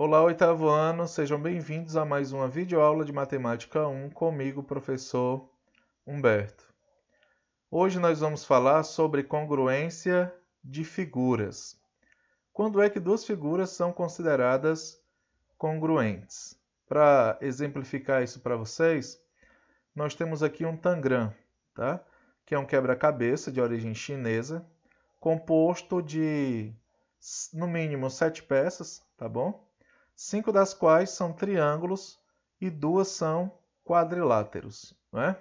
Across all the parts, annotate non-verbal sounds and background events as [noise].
Olá, oitavo ano, sejam bem-vindos a mais uma videoaula de Matemática 1 comigo, professor Humberto. Hoje nós vamos falar sobre congruência de figuras. Quando é que duas figuras são consideradas congruentes? Para exemplificar isso para vocês, nós temos aqui um tangram, tá? que é um quebra-cabeça de origem chinesa, composto de, no mínimo, sete peças, tá bom? cinco das quais são triângulos e duas são quadriláteros. É?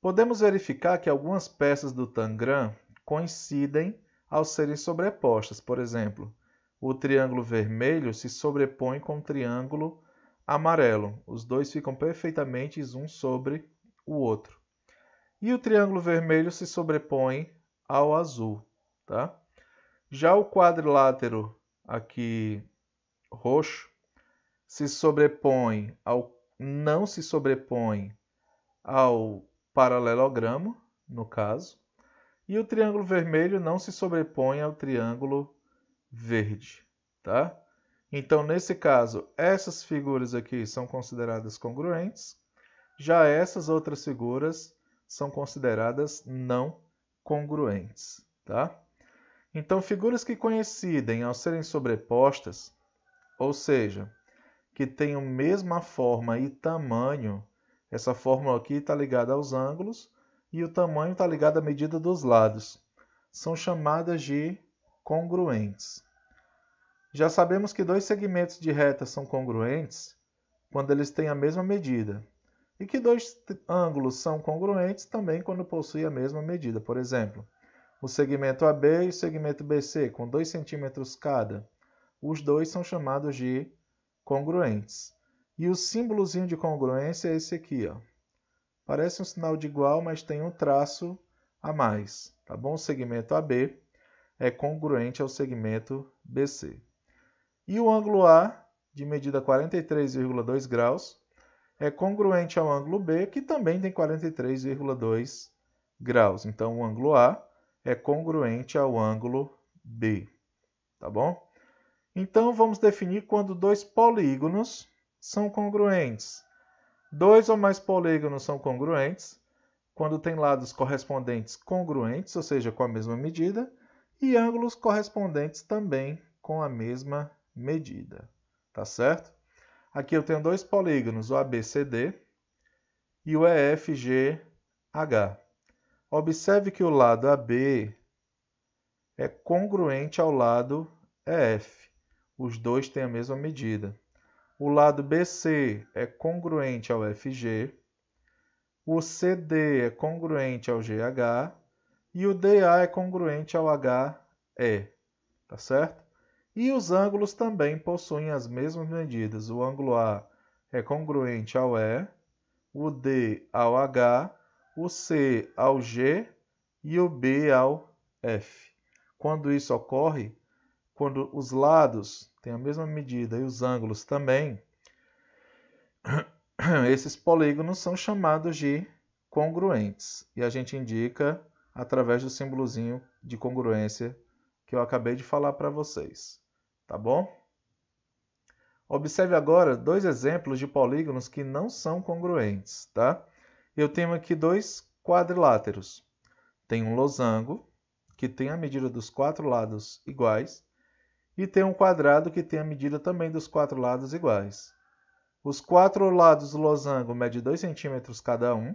Podemos verificar que algumas peças do Tangram coincidem ao serem sobrepostas. Por exemplo, o triângulo vermelho se sobrepõe com o triângulo amarelo. Os dois ficam perfeitamente um sobre o outro. E o triângulo vermelho se sobrepõe ao azul. Tá? Já o quadrilátero aqui roxo se sobrepõe ao não se sobrepõe ao paralelogramo, no caso, e o triângulo vermelho não se sobrepõe ao triângulo verde, tá? Então, nesse caso, essas figuras aqui são consideradas congruentes, já essas outras figuras são consideradas não congruentes, tá? Então, figuras que coincidem ao serem sobrepostas ou seja, que tem a mesma forma e tamanho. Essa fórmula aqui está ligada aos ângulos e o tamanho está ligado à medida dos lados. São chamadas de congruentes. Já sabemos que dois segmentos de reta são congruentes quando eles têm a mesma medida. E que dois ângulos são congruentes também quando possuem a mesma medida. Por exemplo, o segmento AB e o segmento BC, com 2 centímetros cada, os dois são chamados de congruentes. E o símbolozinho de congruência é esse aqui, ó. Parece um sinal de igual, mas tem um traço a mais, tá bom? O segmento AB é congruente ao segmento BC. E o ângulo A, de medida 43,2 graus, é congruente ao ângulo B, que também tem 43,2 graus. Então, o ângulo A é congruente ao ângulo B, tá bom? Então, vamos definir quando dois polígonos são congruentes. Dois ou mais polígonos são congruentes quando tem lados correspondentes congruentes, ou seja, com a mesma medida, e ângulos correspondentes também com a mesma medida. Tá certo? Aqui eu tenho dois polígonos, o ABCD e o EFGH. Observe que o lado AB é congruente ao lado EF. Os dois têm a mesma medida. O lado BC é congruente ao FG. O CD é congruente ao GH. E o DA é congruente ao HE. Tá certo? E os ângulos também possuem as mesmas medidas. O ângulo A é congruente ao E, o D ao H, o C ao G e o B ao F. Quando isso ocorre, quando os lados têm a mesma medida e os ângulos também, [clears throat] esses polígonos são chamados de congruentes. E a gente indica através do símbolozinho de congruência que eu acabei de falar para vocês. Tá bom? Observe agora dois exemplos de polígonos que não são congruentes, tá? Eu tenho aqui dois quadriláteros. Tem um losango, que tem a medida dos quatro lados iguais, e tem um quadrado que tem a medida também dos quatro lados iguais. Os quatro lados do losango medem 2 centímetros cada um.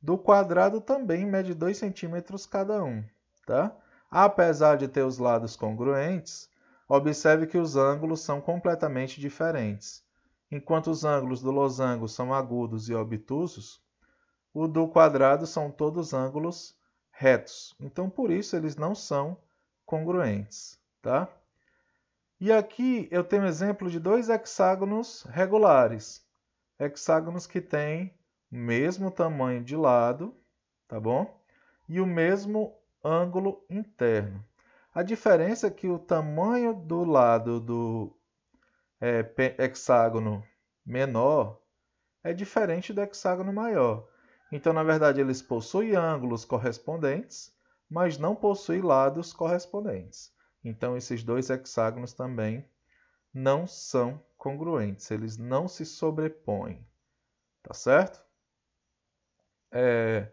Do quadrado também mede 2 centímetros cada um. Tá? Apesar de ter os lados congruentes, observe que os ângulos são completamente diferentes. Enquanto os ângulos do losango são agudos e obtusos, o do quadrado são todos ângulos retos. Então, por isso, eles não são congruentes. Tá? E aqui eu tenho um exemplo de dois hexágonos regulares. Hexágonos que têm o mesmo tamanho de lado, tá bom? E o mesmo ângulo interno. A diferença é que o tamanho do lado do é, hexágono menor é diferente do hexágono maior. Então, na verdade, eles possuem ângulos correspondentes, mas não possuem lados correspondentes. Então, esses dois hexágonos também não são congruentes, eles não se sobrepõem. Tá certo? É...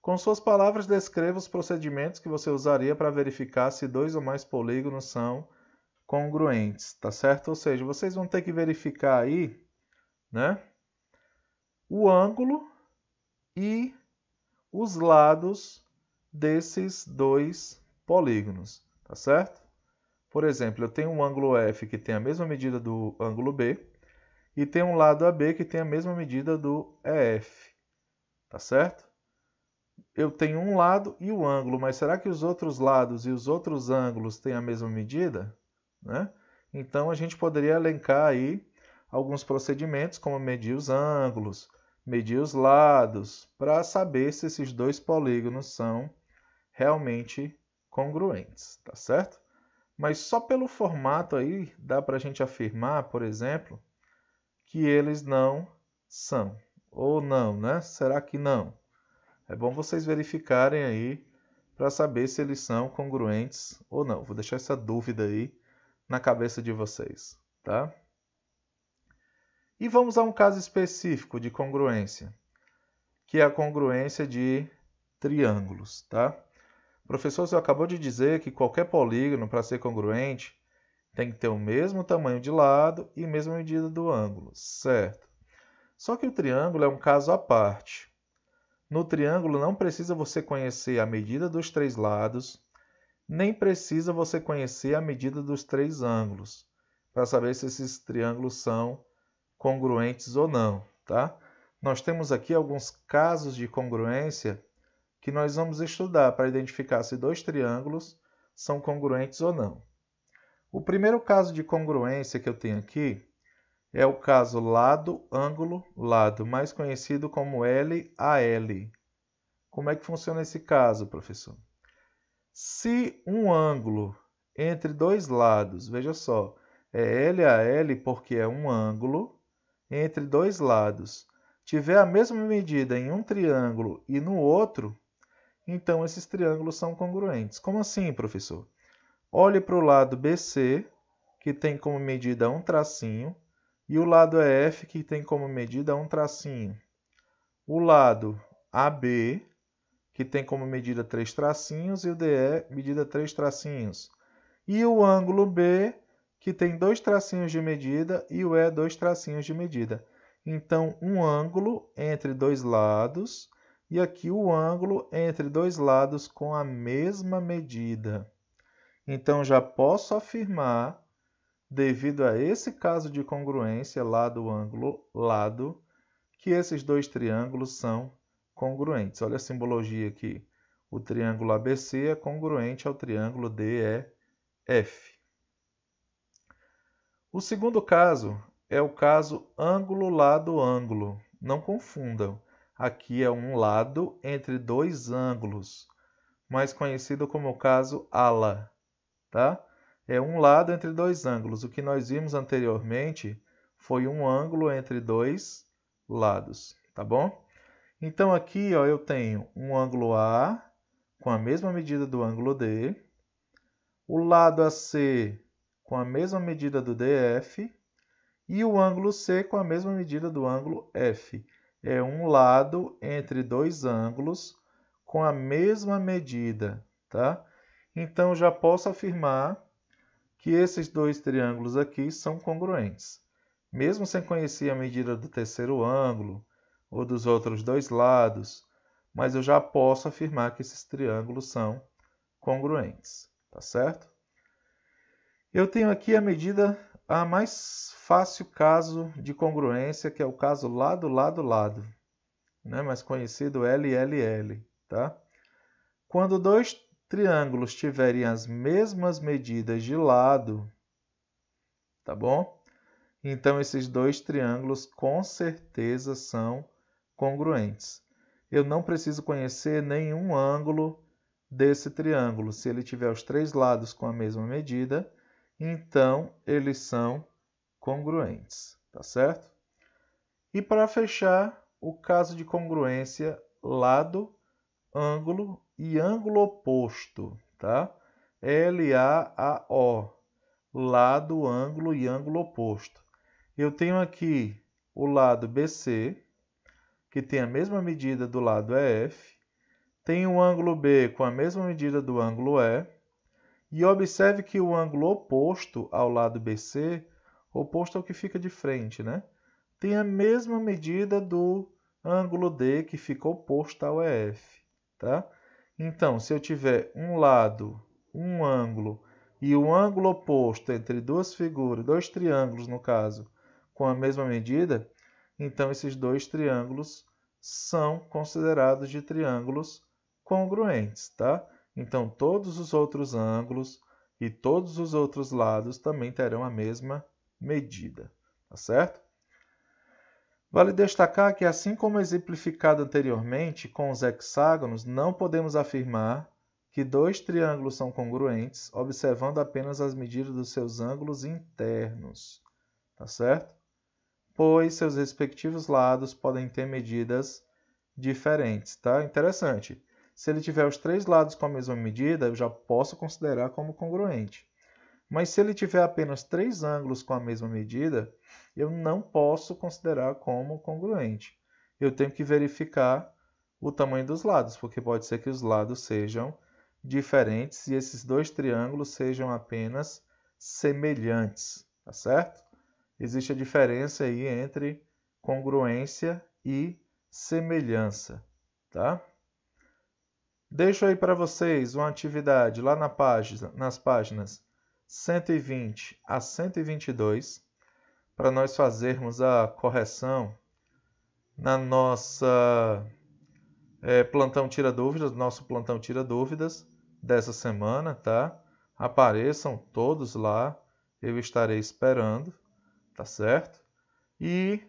Com suas palavras, descreva os procedimentos que você usaria para verificar se dois ou mais polígonos são congruentes, tá certo? Ou seja, vocês vão ter que verificar aí, né? O ângulo e os lados desses dois polígonos tá certo? Por exemplo, eu tenho um ângulo F que tem a mesma medida do ângulo B e tem um lado AB que tem a mesma medida do EF, tá certo? Eu tenho um lado e o um ângulo, mas será que os outros lados e os outros ângulos têm a mesma medida? Né? Então, a gente poderia elencar aí alguns procedimentos, como medir os ângulos, medir os lados, para saber se esses dois polígonos são realmente congruentes, tá certo? Mas só pelo formato aí dá para a gente afirmar, por exemplo, que eles não são. Ou não, né? Será que não? É bom vocês verificarem aí para saber se eles são congruentes ou não. Vou deixar essa dúvida aí na cabeça de vocês, tá? E vamos a um caso específico de congruência, que é a congruência de triângulos, tá? professor, você acabou de dizer que qualquer polígono, para ser congruente, tem que ter o mesmo tamanho de lado e a mesma medida do ângulo, certo? Só que o triângulo é um caso à parte. No triângulo não precisa você conhecer a medida dos três lados, nem precisa você conhecer a medida dos três ângulos, para saber se esses triângulos são congruentes ou não, tá? Nós temos aqui alguns casos de congruência que nós vamos estudar para identificar se dois triângulos são congruentes ou não. O primeiro caso de congruência que eu tenho aqui é o caso lado-ângulo-lado, mais conhecido como LAL. Como é que funciona esse caso, professor? Se um ângulo entre dois lados, veja só, é LAL porque é um ângulo entre dois lados, tiver a mesma medida em um triângulo e no outro, então, esses triângulos são congruentes. Como assim, professor? Olhe para o lado BC, que tem como medida um tracinho, e o lado EF, que tem como medida um tracinho. O lado AB, que tem como medida três tracinhos, e o DE, medida três tracinhos. E o ângulo B, que tem dois tracinhos de medida, e o E, dois tracinhos de medida. Então, um ângulo entre dois lados e aqui o ângulo entre dois lados com a mesma medida. Então, já posso afirmar, devido a esse caso de congruência lado-ângulo-lado, que esses dois triângulos são congruentes. Olha a simbologia aqui. O triângulo ABC é congruente ao triângulo DEF. O segundo caso é o caso ângulo-lado-ângulo. Não confundam. Aqui é um lado entre dois ângulos, mais conhecido como o caso ala, tá? É um lado entre dois ângulos. O que nós vimos anteriormente foi um ângulo entre dois lados, tá bom? Então aqui, ó, eu tenho um ângulo A com a mesma medida do ângulo D, o lado AC com a mesma medida do DF e o ângulo C com a mesma medida do ângulo F é um lado entre dois ângulos com a mesma medida, tá? Então, já posso afirmar que esses dois triângulos aqui são congruentes. Mesmo sem conhecer a medida do terceiro ângulo ou dos outros dois lados, mas eu já posso afirmar que esses triângulos são congruentes, tá certo? Eu tenho aqui a medida a mais fácil caso de congruência, que é o caso lado, lado, lado, né? mais conhecido LLL. Tá? Quando dois triângulos tiverem as mesmas medidas de lado, tá bom? Então, esses dois triângulos com certeza são congruentes. Eu não preciso conhecer nenhum ângulo desse triângulo. Se ele tiver os três lados com a mesma medida, então eles são congruentes, tá certo? E para fechar, o caso de congruência lado, ângulo e ângulo oposto, tá? L-A-A-O, lado, ângulo e ângulo oposto. Eu tenho aqui o lado BC, que tem a mesma medida do lado EF, tenho o ângulo B com a mesma medida do ângulo E, e observe que o ângulo oposto ao lado BC, oposto ao é que fica de frente, né? tem a mesma medida do ângulo D que fica oposto ao EF. Tá? Então, se eu tiver um lado, um ângulo e o ângulo oposto entre duas figuras, dois triângulos no caso, com a mesma medida, então esses dois triângulos são considerados de triângulos congruentes, tá? então todos os outros ângulos e todos os outros lados também terão a mesma medida, tá certo? Vale destacar que, assim como exemplificado anteriormente com os hexágonos, não podemos afirmar que dois triângulos são congruentes observando apenas as medidas dos seus ângulos internos, tá certo? Pois seus respectivos lados podem ter medidas diferentes, tá? Interessante. Se ele tiver os três lados com a mesma medida, eu já posso considerar como congruente. Mas se ele tiver apenas três ângulos com a mesma medida, eu não posso considerar como congruente. Eu tenho que verificar o tamanho dos lados, porque pode ser que os lados sejam diferentes e esses dois triângulos sejam apenas semelhantes, tá certo? Existe a diferença aí entre congruência e semelhança, tá? Deixo aí para vocês uma atividade lá na página, nas páginas 120 a 122 para nós fazermos a correção na nossa é, plantão tira dúvidas, nosso plantão tira dúvidas dessa semana, tá? Apareçam todos lá, eu estarei esperando, tá certo? E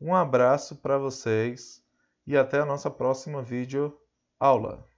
um abraço para vocês e até a nossa próxima vídeo aula.